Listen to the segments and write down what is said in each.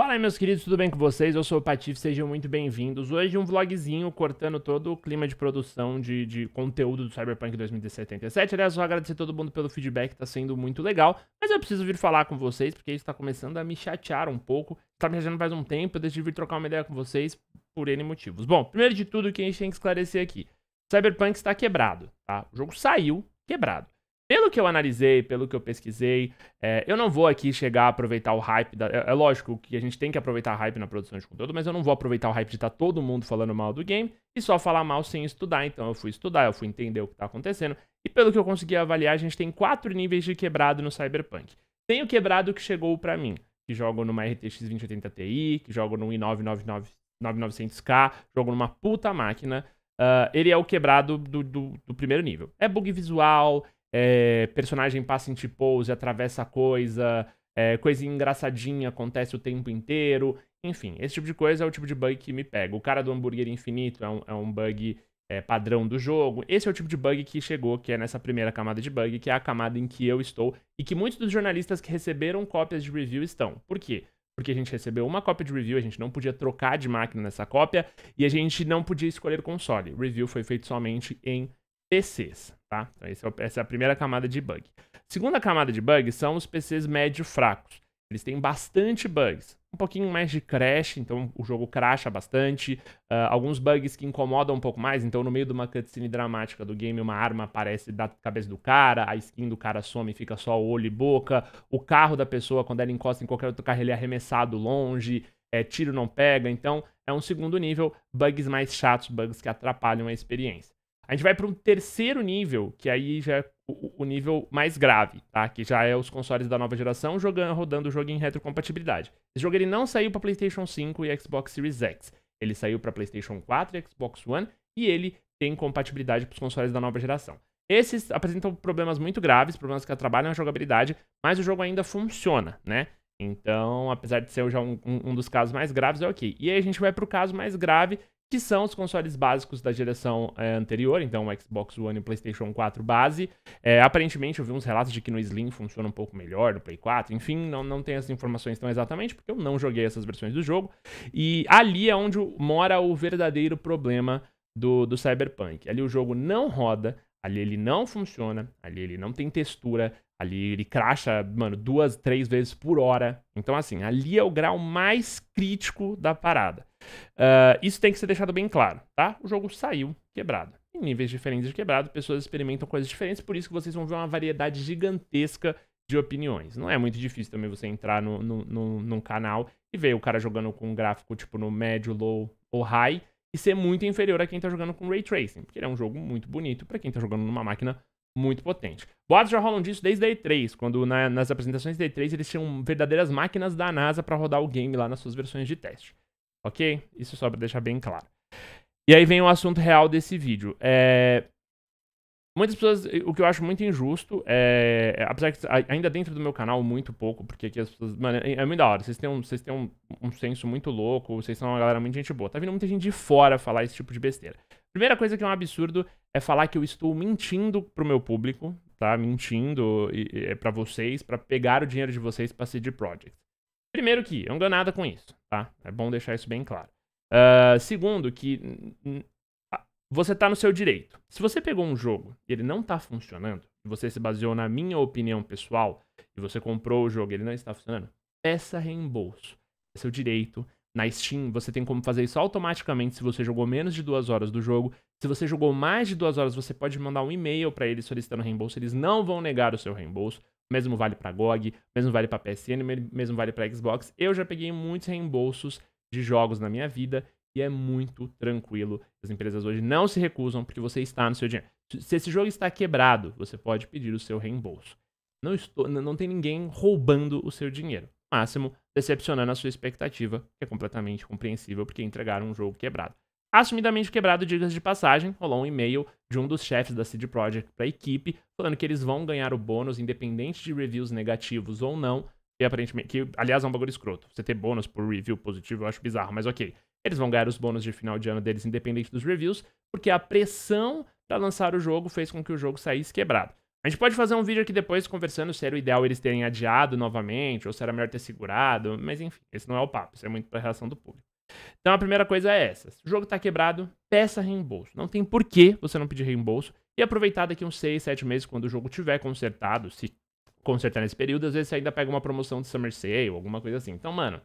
Fala aí, meus queridos, tudo bem com vocês? Eu sou o Patife, sejam muito bem-vindos. Hoje um vlogzinho cortando todo o clima de produção de, de conteúdo do Cyberpunk 2077. Aliás, vou agradecer todo mundo pelo feedback, tá sendo muito legal. Mas eu preciso vir falar com vocês, porque isso tá começando a me chatear um pouco. Tá me chateando faz um tempo, eu decidi vir trocar uma ideia com vocês por N motivos. Bom, primeiro de tudo, o que a gente tem que esclarecer aqui. Cyberpunk está quebrado, tá? O jogo saiu quebrado pelo que eu analisei, pelo que eu pesquisei, é, eu não vou aqui chegar a aproveitar o hype. Da, é, é, lógico que a gente tem que aproveitar hype na produção de conteúdo, mas eu não vou aproveitar o hype de estar tá todo mundo falando mal do game e só falar mal sem estudar. Então eu fui estudar, eu fui entender o que está acontecendo. E pelo que eu consegui avaliar, a gente tem quatro níveis de quebrado no Cyberpunk. Tem o quebrado que chegou para mim, que jogo numa RTX 2080 Ti, que jogo num i9-9900K, jogo numa puta máquina. Uh, ele é o quebrado do, do, do primeiro nível. É bug visual, é, personagem passa em pose, atravessa coisa, é, engraçadinha acontece o tempo inteiro. Enfim, esse tipo de coisa é o tipo de bug que me pega. O cara do hambúrguer infinito é um, é um bug é, padrão do jogo. Esse é o tipo de bug que chegou, que é nessa primeira camada de bug, que é a camada em que eu estou e que muitos dos jornalistas que receberam cópias de review estão. Por quê? Porque a gente recebeu uma cópia de review, a gente não podia trocar de máquina nessa cópia e a gente não podia escolher console. Review foi feito somente em PCs. Tá? Então, é essa é a primeira camada de bug. Segunda camada de bug são os PCs médio-fracos. Eles têm bastante bugs. Um pouquinho mais de crash, então o jogo crasha bastante. Uh, alguns bugs que incomodam um pouco mais, então no meio de uma cutscene dramática do game, uma arma aparece da cabeça do cara, a skin do cara some, e fica só olho e boca. O carro da pessoa, quando ela encosta em qualquer outro carro, ele é arremessado longe. É, tiro não pega, então é um segundo nível, bugs mais chatos, bugs que atrapalham a experiência. A gente vai para um terceiro nível, que aí já é o, nível mais grave, tá? Que já é os consoles da nova geração jogando, rodando o jogo em retrocompatibilidade. Esse jogo ele não saiu para PlayStation 5 e Xbox Series X. Ele saiu para PlayStation 4 e Xbox One e ele tem compatibilidade para os consoles da nova geração. Esses apresentam problemas muito graves, problemas que atrapalham a jogabilidade, mas o jogo ainda funciona, né? Então, apesar de ser já um, um dos casos mais graves, é ok. E aí a gente vai para o caso mais grave, que são os consoles básicos da geração é, anterior, então o Xbox One e o PlayStation 4 base. É, aparentemente, eu vi uns relatos de que no Slim funciona um pouco melhor, no Play 4, enfim, não, não tenho essas informações tão exatamente, porque eu não joguei essas versões do jogo. E ali é onde mora o verdadeiro problema do, do Cyberpunk. Ali o jogo não roda, ali ele não funciona, ali ele não tem textura, ali ele cracha, mano, duas, três vezes por hora. Então, assim, ali é o grau mais crítico da parada. Uh, isso tem que ser deixado bem claro, tá? O jogo saiu quebrado. Em níveis diferentes de quebrado, pessoas experimentam coisas diferentes, por isso que vocês vão ver uma variedade gigantesca de opiniões. Não é muito difícil também você entrar no, no, no, num canal e ver o cara jogando com um gráfico tipo no médio, low ou high e ser muito inferior a quem tá jogando com ray tracing, porque ele é um jogo muito bonito para quem tá jogando numa máquina muito potente. Boatos já rolam disso desde a E3, quando na, nas apresentações da E3 eles tinham verdadeiras máquinas da NASA para rodar o game lá nas suas versões de teste. Ok? Isso só para deixar bem claro. E aí vem o assunto real desse vídeo. É... Muitas pessoas, o que eu acho muito injusto, é, é apesar que ainda dentro do meu canal, muito pouco, porque aqui as pessoas, mano, é, é, muito da hora, vocês têm, um, vocês têm um, um senso muito louco, vocês são uma galera muito gente boa. Tá vindo muita gente de fora falar esse tipo de besteira. Primeira coisa que é um absurdo é falar que eu estou mentindo pro meu público, tá? Mentindo e, e, é para vocês, para pegar o dinheiro de vocês pra de projetos. Primeiro que eu não ganho nada com isso tá? É bom deixar isso bem claro. Uh, segundo, que você está no seu direito. Se você pegou um jogo e ele não está funcionando, e você se baseou na minha opinião pessoal, e você comprou o jogo e ele não está funcionando, peça reembolso. É seu direito. Na Steam, você tem como fazer isso automaticamente se você jogou menos de duas horas do jogo. Se você jogou mais de duas horas, você pode mandar um e-mail para eles solicitando reembolso. Eles não vão negar o seu reembolso. Mesmo vale para GOG, mesmo vale para PSN, mesmo vale para Xbox. Eu já peguei muitos reembolsos de jogos na minha vida e é muito tranquilo. As empresas hoje não se recusam porque você está no seu dinheiro. Se esse jogo está quebrado, você pode pedir o seu reembolso. Não, estou, não tem ninguém roubando o seu dinheiro. Máximo, decepcionando a sua expectativa, que é completamente compreensível porque entregaram um jogo quebrado. Assumidamente quebrado, digas de passagem, rolou um e-mail de um dos chefes da CD Projekt para a equipe, falando que eles vão ganhar o bônus, independente de reviews negativos ou não, e aparentemente, que aliás é um bagulho escroto, você ter bônus por review positivo eu acho bizarro, mas ok. Eles vão ganhar os bônus de final de ano deles, independente dos reviews, porque a pressão para lançar o jogo fez com que o jogo saísse quebrado. A gente pode fazer um vídeo aqui depois conversando se era o ideal eles terem adiado novamente, ou se era melhor ter segurado, mas enfim, esse não é o papo, isso é muito pra reação do público. Então a primeira coisa é essa. Se o jogo está quebrado, peça reembolso. Não tem porquê você não pedir reembolso e aproveitar daqui uns 6, 7 meses quando o jogo tiver consertado, se consertar nesse período, às vezes você ainda pega uma promoção de Summer Sale, alguma coisa assim. Então, mano,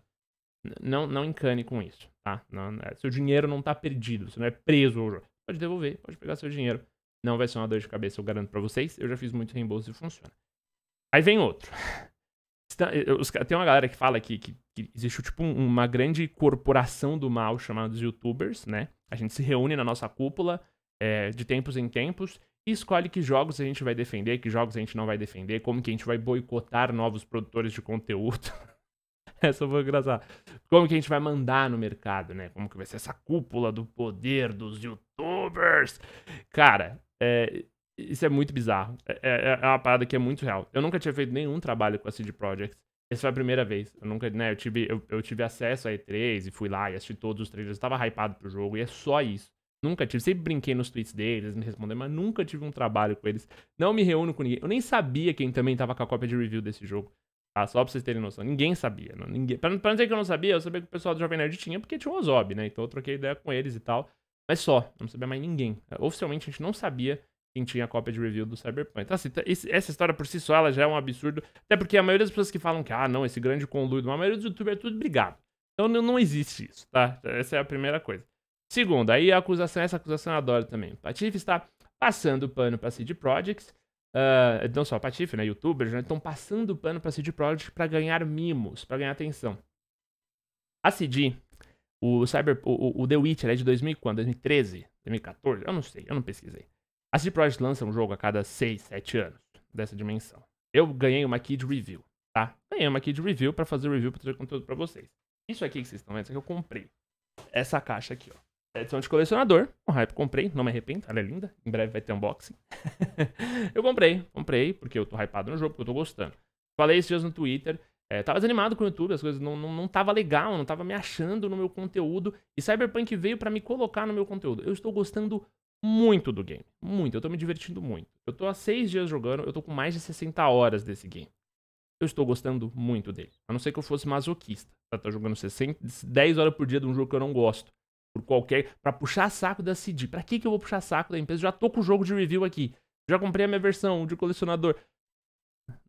não não encane com isso, tá? Não, é, seu dinheiro não tá perdido, você não é preso ao jogo. Pode devolver, pode pegar seu dinheiro. Não vai ser uma dor de cabeça, eu garanto para vocês. Eu já fiz muito reembolso e funciona. Aí vem outro. Tá, tem uma galera que fala que, que, que existe tipo uma grande corporação do mal chamada dos youtubers, né? A gente se reúne na nossa cúpula é, de tempos em tempos e escolhe que jogos a gente vai defender, que jogos a gente não vai defender, como que a gente vai boicotar novos produtores de conteúdo. essa foi engraçada. Como que a gente vai mandar no mercado, né? Como que vai ser essa cúpula do poder dos youtubers? Cara, é, isso é muito bizarro. É é, é, é, uma parada que é muito real. Eu nunca tinha feito nenhum trabalho com a CD Projekt. Essa foi a primeira vez. Eu nunca, né? Eu tive, eu, eu tive acesso a E3 e fui lá e assisti todos os trailers. Eu tava hypado pro jogo e é só isso. Nunca tive. Sempre brinquei nos tweets deles, me respondendo, mas nunca tive um trabalho com eles. Não me reúno com ninguém. Eu nem sabia quem também tava com a cópia de review desse jogo. Tá? Só pra vocês terem noção. Ninguém sabia. Não, ninguém... Pra, pra não dizer que eu não sabia, eu sabia que o pessoal do Jovem Nerd tinha, porque tinha o Ozob, né? Então eu troquei ideia com eles e tal. Mas só. Não sabia mais ninguém. Oficialmente a gente não sabia quem tinha a cópia de review do Cyberpunk. Então, assim, esse, essa história por si só ela já é um absurdo. Até porque a maioria das pessoas que falam que, ah, não, esse grande conluio, a maioria dos youtubers é tudo brigado. Então não, não existe isso, tá? Essa é a primeira coisa. Segundo, aí a acusação, essa acusação eu adoro também. Patife está passando pano para CD Projects. Uh, ah, não só Patife, né? Youtubers né, estão passando pano para CD Projects para ganhar mimos, para ganhar atenção. A CD, o, Cyber, o, o The Witcher é de 2000, quando? 2013? 2014? Eu não sei, eu não pesquisei. A CD Projekt lança um jogo a cada 6, 7 anos dessa dimensão. Eu ganhei uma Kid Review, tá? Ganhei uma Kid Review para fazer review, para trazer conteúdo para vocês. Isso aqui que vocês estão vendo, isso aqui eu comprei. Essa caixa aqui, ó. É edição de colecionador, um hype, comprei, não me arrependo, ela é linda, em breve vai ter unboxing. eu comprei, comprei, porque eu tô hypado no jogo, porque eu tô gostando. Falei esses dias no Twitter, é, tava desanimado com o YouTube, as coisas não, não, não tava legal, não tava me achando no meu conteúdo. E Cyberpunk veio para me colocar no meu conteúdo. Eu estou gostando muito do game. Muito. Eu tô me divertindo muito. Eu tô há seis dias jogando, eu tô com mais de 60 horas desse game. Eu estou gostando muito dele. A não ser que eu fosse masoquista. Pra estar tá jogando 60, 10 horas por dia de um jogo que eu não gosto. Por qualquer. para puxar saco da CD. Pra que, que eu vou puxar saco da empresa? Eu já tô com o jogo de review aqui. Já comprei a minha versão de colecionador.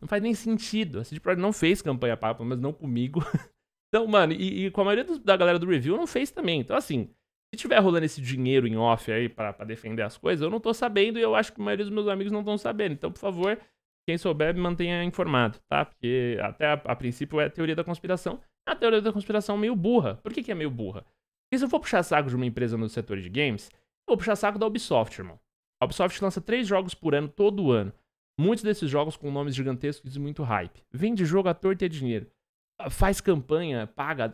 Não faz nem sentido. A CD Projekt não fez campanha papo, mas não comigo. então, mano, e, e, com a maioria da galera do review não fez também. Então, assim, se tiver rolando esse dinheiro em off aí para defender as coisas, eu não tô sabendo e eu acho que a maioria dos meus amigos não estão sabendo. Então, por favor, quem souber, me mantenha informado, tá? Porque até a, a princípio é a teoria da conspiração. A teoria da conspiração é meio burra. Por que, que é meio burra? Porque se eu for puxar saco de uma empresa no setor de games, eu vou puxar saco da Ubisoft, irmão. A Ubisoft lança três jogos por ano, todo ano. Muitos desses jogos com nomes gigantescos e muito hype. Vende jogo à torta e dinheiro faz campanha, paga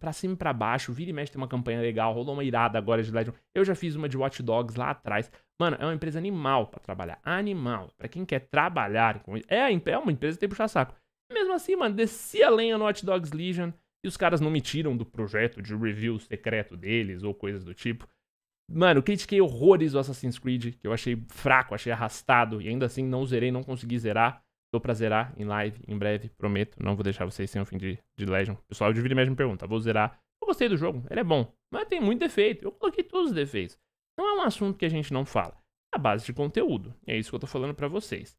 para cima e pra baixo, vira e mexe tem uma campanha legal, rolou uma irada agora de Legend. Eu já fiz uma de Watch Dogs lá atrás. Mano, é uma empresa animal para trabalhar. Animal. para quem quer trabalhar com É, é uma empresa que tem que puxar saco. Mesmo assim, mano, desci a lenha no Watch Dogs Legion e os caras não me tiram do projeto de review secreto deles ou coisas do tipo. Mano, critiquei horrores o Assassin's Creed, que eu achei fraco, achei arrastado, e ainda assim não zerei, não consegui zerar. Tô pra zerar em live, em breve, prometo. Não vou deixar vocês sem o fim de, de Legion. Pessoal, eu vídeo mesmo me pergunta, vou zerar. Eu gostei do jogo, ele é bom, mas tem muito defeito. Eu coloquei todos os defeitos. Não é um assunto que a gente não fala. É a base de conteúdo. É isso que eu tô falando pra vocês.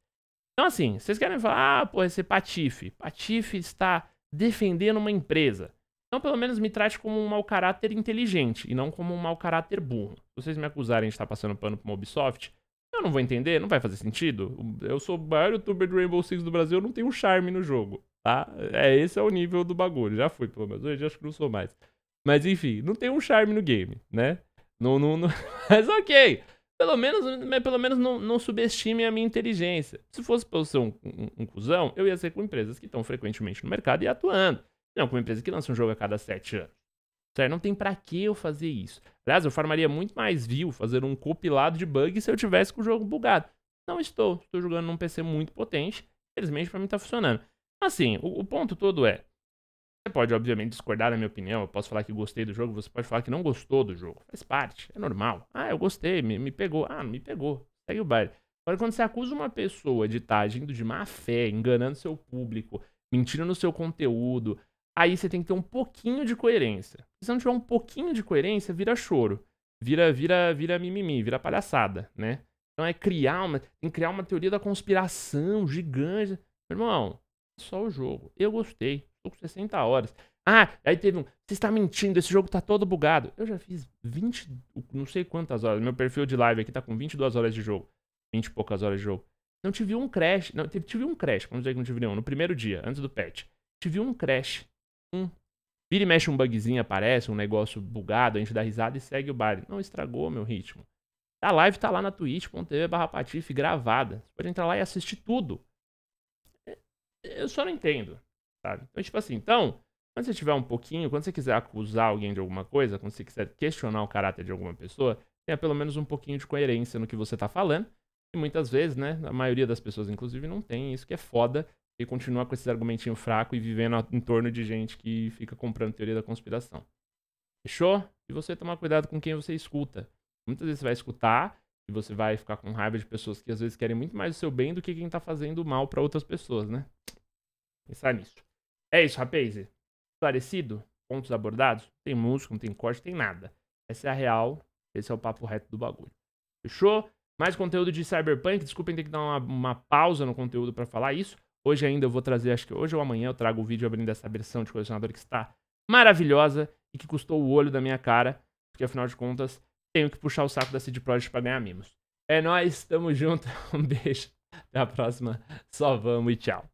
Então, assim, vocês querem falar, ah, pô, esse Patife. Patife está defendendo uma empresa. Então, pelo menos me trate como um mau caráter inteligente e não como um mau caráter burro. Se vocês me acusarem de estar passando pano para uma Ubisoft, eu não vou entender, não vai fazer sentido. Eu sou o maior youtuber do Rainbow Six do Brasil, eu não tenho charme no jogo, tá? É, esse é o nível do bagulho. Já fui, pelo menos. Hoje acho que não sou mais. Mas enfim, não tem um charme no game, né? Não, não, não... Mas ok. Pelo menos, pelo menos não, não subestime a minha inteligência. Se fosse pra eu ser um, um, um cuzão, eu ia ser com empresas que estão frequentemente no mercado e atuando. Não com uma empresa que lança um jogo a cada sete anos. Certo? Não tem para que eu fazer isso. Aliás, eu farmaria muito mais view fazer um compilado de bug se eu tivesse com o jogo bugado. Não estou. Estou jogando num PC muito potente. Felizmente para mim tá funcionando. Assim, o, o ponto todo é. Você pode, obviamente, discordar da minha opinião. Eu posso falar que gostei do jogo, você pode falar que não gostou do jogo. Faz parte, é normal. Ah, eu gostei, me, me pegou. Ah, não me pegou. Segue o baile. Agora, quando você acusa uma pessoa de estar tá agindo de má fé, enganando seu público, mentindo no seu conteúdo, aí você tem que ter um pouquinho de coerência. Se você não tiver um pouquinho de coerência, vira choro. Vira, vira, vira mimimi, vira palhaçada, né? Então é criar uma. Tem que criar uma teoria da conspiração gigante. Irmão, é só o jogo. Eu gostei. Tô com 60 horas. Ah, aí teve um. Você está mentindo, esse jogo tá todo bugado. Eu já fiz 20. Não sei quantas horas. Meu perfil de live aqui tá com 22 horas de jogo. 20 e poucas horas de jogo. Não tive um crash. Não, tive, tive um crash. Vamos dizer que não tive nenhum. No primeiro dia, antes do patch. Tive um crash. Hum. Vira e mexe um bugzinho, aparece um negócio bugado, a gente dá risada e segue o baile. Não estragou meu ritmo. A live tá lá na twitch.tv patife gravada. Você pode entrar lá e assistir tudo. É, eu só não entendo, sabe? Então, tipo assim, então, quando você tiver um pouquinho, quando você quiser acusar alguém de alguma coisa, quando você quiser questionar o caráter de alguma pessoa, tenha pelo menos um pouquinho de coerência no que você tá falando. E muitas vezes, né, a maioria das pessoas, inclusive, não tem. Isso que é foda e continuar com esses argumentinhos fracos e vivendo em torno de gente que fica comprando teoria da conspiração. Fechou? E você tomar cuidado com quem você escuta. Muitas vezes você vai escutar e você vai ficar com raiva de pessoas que às vezes querem muito mais o seu bem do que quem tá fazendo mal para outras pessoas, né? Pensar nisso. É isso, rapaz. Esclarecido? Pontos abordados? Tem música, não tem corte, tem nada. Essa é a real, esse é o papo reto do bagulho. Fechou? Mais conteúdo de Cyberpunk. Desculpem ter que dar uma, uma pausa no conteúdo para falar isso. Hoje ainda eu vou trazer, acho que hoje ou amanhã eu trago o vídeo abrindo essa versão de colecionador que está maravilhosa e que custou o olho da minha cara, porque afinal de contas tenho que puxar o saco da Cid Prodigy para ganhar mimos. É nós, tamo junto, um beijo, até a próxima, só vamos e tchau.